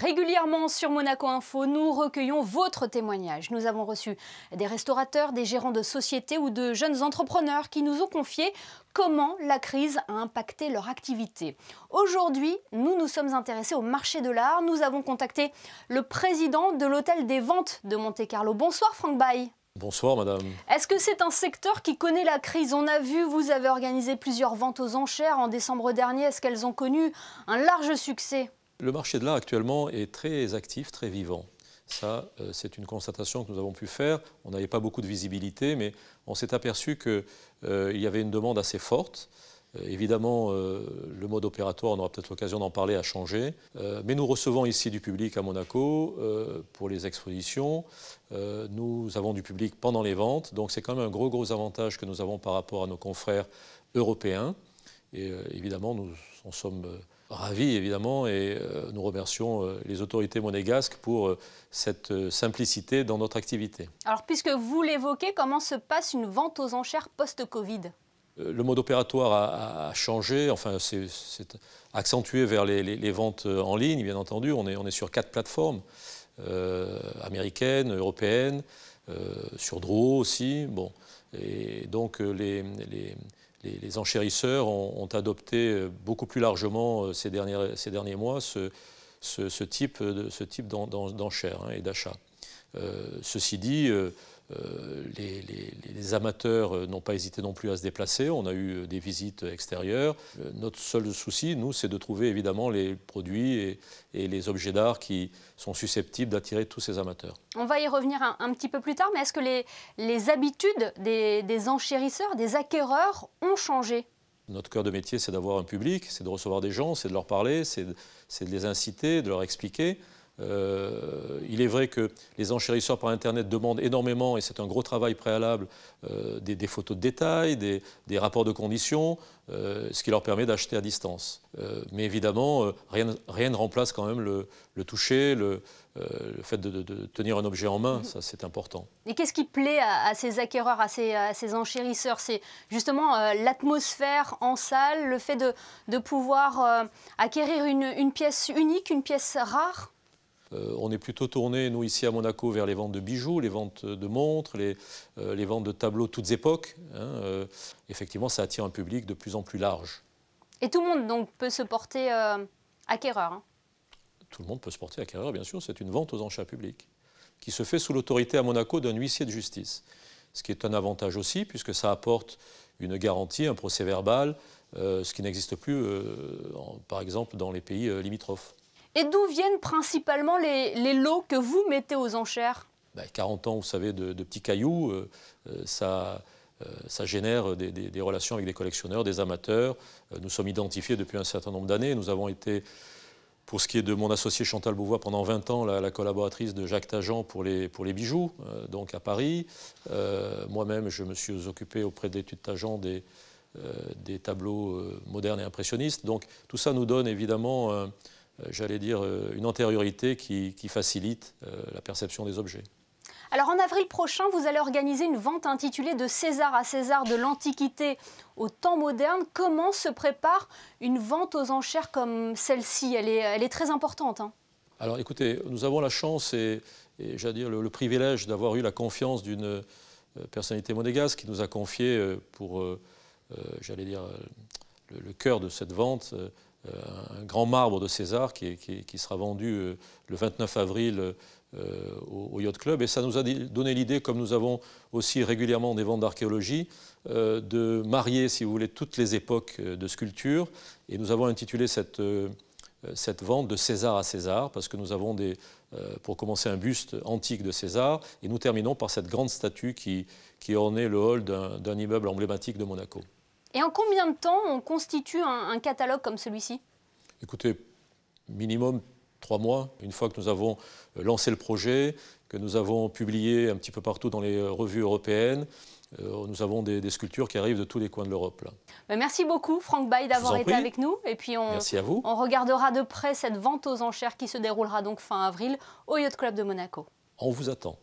Régulièrement sur Monaco Info, nous recueillons votre témoignage. Nous avons reçu des restaurateurs, des gérants de sociétés ou de jeunes entrepreneurs qui nous ont confié comment la crise a impacté leur activité. Aujourd'hui, nous nous sommes intéressés au marché de l'art. Nous avons contacté le président de l'hôtel des ventes de Monte-Carlo. Bonsoir Franck Baye. Bonsoir madame. Est-ce que c'est un secteur qui connaît la crise On a vu, vous avez organisé plusieurs ventes aux enchères en décembre dernier. Est-ce qu'elles ont connu un large succès le marché de l'art actuellement est très actif, très vivant. Ça, euh, c'est une constatation que nous avons pu faire. On n'avait pas beaucoup de visibilité, mais on s'est aperçu qu'il euh, y avait une demande assez forte. Euh, évidemment, le mode opératoire, on aura peut-être l'occasion d'en parler, a changé. mais nous recevons ici du public à Monaco pour les expositions. nous avons du public pendant les ventes. Donc c'est quand même un gros, gros avantage que nous avons par rapport à nos confrères européens. Et évidemment, nous en sommes Ravi, évidemment et euh, nous remercions euh, les autorités monégasques pour euh, cette simplicité dans notre activité. Alors puisque vous l'évoquez, comment se passe une vente aux enchères post-Covid le mode opératoire a, changé, enfin c'est accentué vers les, ventes en ligne, bien entendu. On est, on est sur quatre plateformes américaines, européennes, sur Dro aussi. Bon. Et donc les, les les, enchérisseurs ont, adopté euh, beaucoup plus largement euh, ces, derniers, ces derniers mois ce, type, ce type d'enchères hein, et d'achat. Euh, ceci dit, euh, les, amateurs euh, n'ont pas hésité non plus à se déplacer. On a eu euh, des visites extérieures. notre seul souci, nous, c'est de trouver évidemment les produits et, les objets d'art qui sont susceptibles d'attirer tous ces amateurs. On va y revenir un, petit peu plus tard, mais est-ce que les, habitudes des, enchérisseurs, des acquéreurs ont changé notre cœur de métier, c'est d'avoir un public, c'est de recevoir des gens, c'est de leur parler, c'est de, les inciter, de leur expliquer. Euh, il est vrai que les enchérisseurs par Internet demandent énormément, et c'est un gros travail préalable, euh, des, photos de détails, des, rapports de conditions, euh, ce qui leur permet d'acheter à distance. mais évidemment, rien, ne remplace quand même le, toucher, le, fait de, tenir un objet en main, mhm. ça c'est important. Et qu'est-ce qui plaît à, ces acquéreurs, à ces, enchérisseurs C'est justement l'atmosphère en salle, le fait de, pouvoir acquérir une, pièce unique, une pièce rare euh, on est plutôt tourné, nous, ici à Monaco, vers les ventes de bijoux, les ventes de montres, les, euh, ventes de tableaux toutes époques. Hein. Euh, effectivement, ça attire un public de plus en plus large. Et tout le monde donc, peut se porter acquéreur hein. Tout le monde peut se porter acquéreur, bien sûr. C'est une vente aux enchères publiques qui se fait sous l'autorité à Monaco d'un huissier de justice. Ce qui est un avantage aussi, puisque ça apporte une garantie, un procès verbal, ce qui n'existe plus, par exemple, dans les pays limitrophes. Et d'où viennent principalement les, lots que vous mettez aux enchères 40 bah, ans, vous savez, de, petits cailloux, euh, euh, ça, euh, ça génère des, relations avec des collectionneurs, des amateurs. nous sommes identifiés depuis un certain nombre d'années. Nous avons été pour ce qui est de mon associé Chantal Beauvois, pendant 20 ans, la, collaboratrice de Jacques Tajan pour les, pour les bijoux, donc à Paris. Moi-même, je me suis occupé auprès d'études Tajan des, des tableaux modernes et impressionnistes. Donc tout ça nous donne évidemment euh, j'allais dire, euh, une antériorité qui, facilite euh, la perception des objets. Alors en avril prochain, vous allez organiser une vente intitulée De César à César, de l'Antiquité au temps moderne. Comment se prépare une vente aux enchères comme celle-ci elle est, très importante. Hein. Alors écoutez, nous avons la chance et, j'allais dire le, privilège d'avoir eu la confiance d'une personnalité monégasque qui nous a confié pour, j'allais dire, le, cœur de cette vente, euh, un grand marbre de César qui, sera vendu euh, le 29 avril euh, au, Yacht Club. Et ça nous a donné l'idée, comme nous avons aussi régulièrement des ventes d'archéologie, de marier, si vous voulez, toutes les époques de sculpture. Et nous avons intitulé cette vente de César à César, parce que nous avons, pour commencer, un buste antique de César, et nous terminons par cette grande statue qui, qui ornait le hall d'un immeuble emblématique de Monaco. Et en combien de temps on constitue un, catalogue comme celui-ci Écoutez, minimum trois mois, une fois que nous avons euh, lancé le projet, que nous avons publié un petit peu partout dans les euh, revues européennes. Euh, nous avons des, sculptures qui arrivent de tous les coins de l'Europe. Ben, merci beaucoup, Franck Bay, d'avoir été avec nous. Et puis, à vous. on regardera de près cette vente aux enchères qui se déroulera donc fin avril au Yacht Club de Monaco. On vous attend.